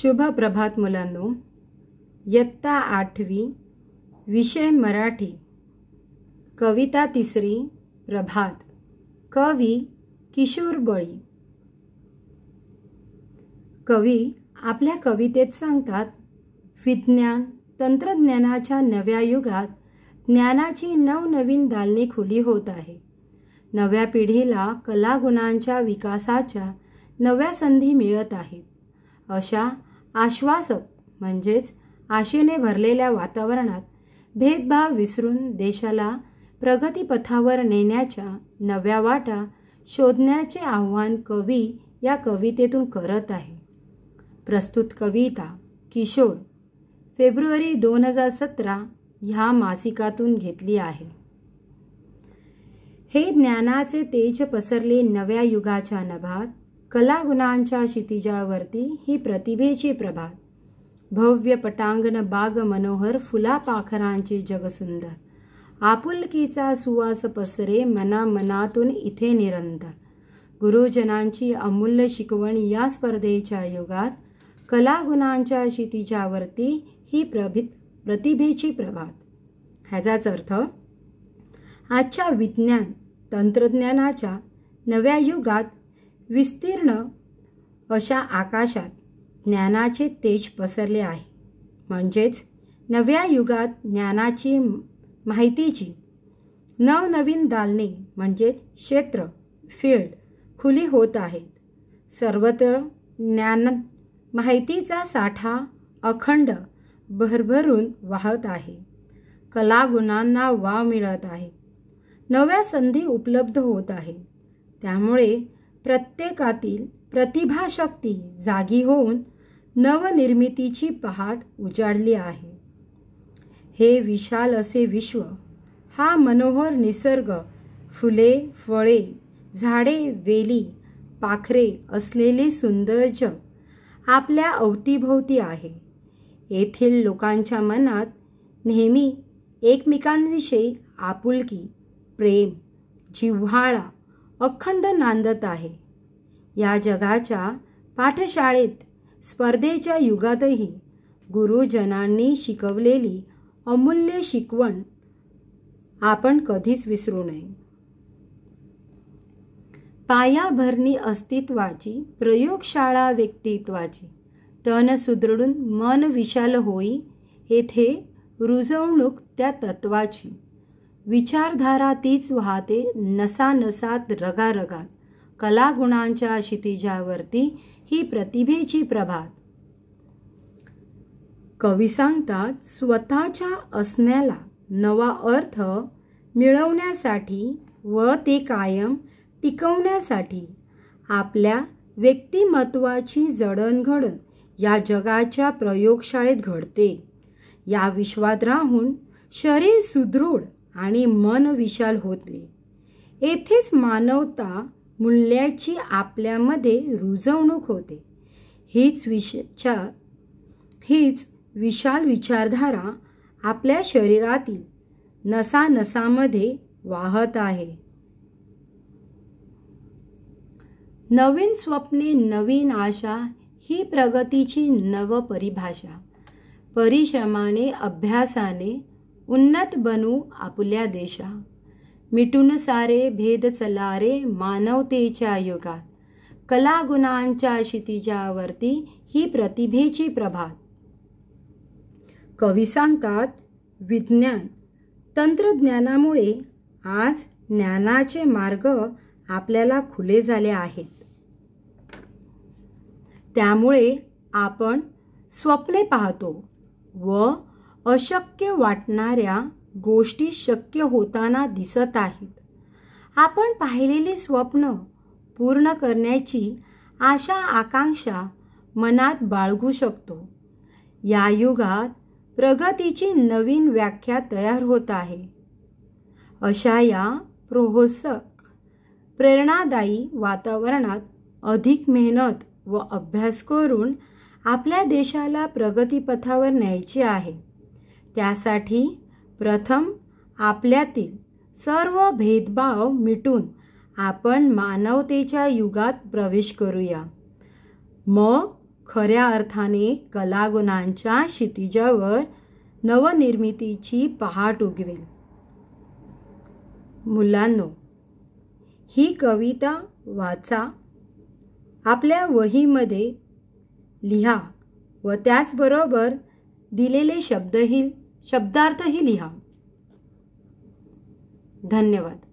शुभ प्रभात मुलांनो यत्ता आठवी विषय मराठी कविता तिसरी प्रभात कवी किशोर बळी कवी आपल्या कवितेत सांगतात विज्ञान तंत्रज्ञानाच्या नव्या युगात ज्ञानाची नवनवीन दालने खुली होत आहे नव्या पिढीला कलागुणांच्या विकासाच्या नव्या संधी मिळत आहेत अशा आश्वासक म्हणजेच आशेने भरलेल्या वातावरणात भेदभाव विसरून देशाला प्रगतीपथावर नेण्याच्या नव्या वाटा शोधण्याचे आव्हान कवी या कवितेतून करत आहे प्रस्तुत कविता किशोर फेब्रुवारी दोन हजार सतरा ह्या मासिकातून घेतली आहे हे ज्ञानाचे तेज पसरले नव्या युगाच्या नभात कलागुणांच्या क्षितिजावरती ही प्रतिभेची प्रभात भव्य पटांगण बाग मनोहर फुला पाखरांची जगसुंदर आपुलकीचा सुवास पसरे मना मनातून इथे निरंतर गुरुजनांची अमूल्य शिकवण या स्पर्धेच्या युगात कलागुणांच्या क्षितिजावरती ही प्रभित प्रतिभेची प्रभात ह्याचाच अर्थ आजच्या विज्ञान तंत्रज्ञानाच्या नव्या युगात विस्तीर्ण अशा आकाशात ज्ञानाचे तेज पसरले आहे म्हणजेच नव्या युगात ज्ञानाची माहितीची नवनवीन दालने म्हणजे क्षेत्र फील्ड खुली होत आहेत सर्वत्र ज्ञान माहितीचा साठा अखंड भरभरून वाहत आहे कलागुणांना वाव मिळत आहे नव्या संधी उपलब्ध होत आहे त्यामुळे प्रत्येकातील प्रतिभाशक्ती जागी होऊन नवनिर्मितीची पहाट उजाडली आहे हे विशाल असे विश्व हा मनोहर निसर्ग फुले फळे झाडे वेली पाखरे असलेले सुंदर जग आपल्या अवतीभोवती आहे येथील लोकांच्या मनात नेहमी एकमेकांविषयी आपुलकी प्रेम जिव्हाळा अखंड नांदत आहे या जगाच्या पाठशाळेत स्पर्धेच्या युगातही गुरुजनांनी शिकवलेली अमूल्य शिकवण आपण कधीच विसरू नये पायाभरणी अस्तित्वाची प्रयोगशाळा व्यक्तित्वाची तन सुदृढून मन विशाल होई येथे रुजवणूक त्या तत्वाची विचारधारा तीच वाहते नसा नसानसात रगारगात कलागुणांच्या क्षितिजावरती ही प्रतिभेची प्रभात कवी सांगतात स्वतःच्या असण्याला नवा अर्थ मिळवण्यासाठी व ते कायम टिकवण्यासाठी आपल्या व्यक्तिमत्वाची जडणघडण या जगाच्या प्रयोगशाळेत घडते या विश्वात राहून शरीर सुदृढ आणि मन विशाल होते येथेच मानवता मूल्याची आपल्यामध्ये रुजवणूक होते हीच विशा हीच विशाल विचारधारा आपल्या शरीरातील नसानसामध्ये वाहत आहे नवीन स्वप्ने नवीन आशा ही प्रगतीची नव नवपरिभाषा परिश्रमाने अभ्यासाने उन्नत बनू आपुल्या देशा मिटून सारे भेद चलारे मानवतेच्या युगात कलागुणांच्या क्षितिजावरती ही प्रतिभेची प्रभात कवी सांगतात विज्ञान तंत्रज्ञानामुळे आज ज्ञानाचे मार्ग आपल्याला खुले झाले आहेत त्यामुळे आपण स्वप्ने पाहतो व अशक्य वाटणाऱ्या गोष्टी शक्य होताना दिसत आहेत आपण पाहिलेली स्वप्न पूर्ण करण्याची आशा आकांक्षा मनात बाळगू शकतो या युगात प्रगतीची नवीन व्याख्या तयार होत आहे अशा या प्रोहोसक प्रेरणादायी वातावरणात अधिक मेहनत व अभ्यास करून आपल्या देशाला प्रगतीपथावर न्यायची आहे त्यासाठी प्रथम आपल्यातील सर्व भेदभाव मिटून आपण मानवतेच्या युगात प्रवेश करूया मग खऱ्या अर्थाने कलागुणांच्या क्षितिजावर नवनिर्मितीची पहाट उगवेल मुलांनो ही कविता वाचा आपल्या वहीमध्ये लिहा व त्याचबरोबर दिलेले शब्दही शब्दार्थही लिहा धन्यवाद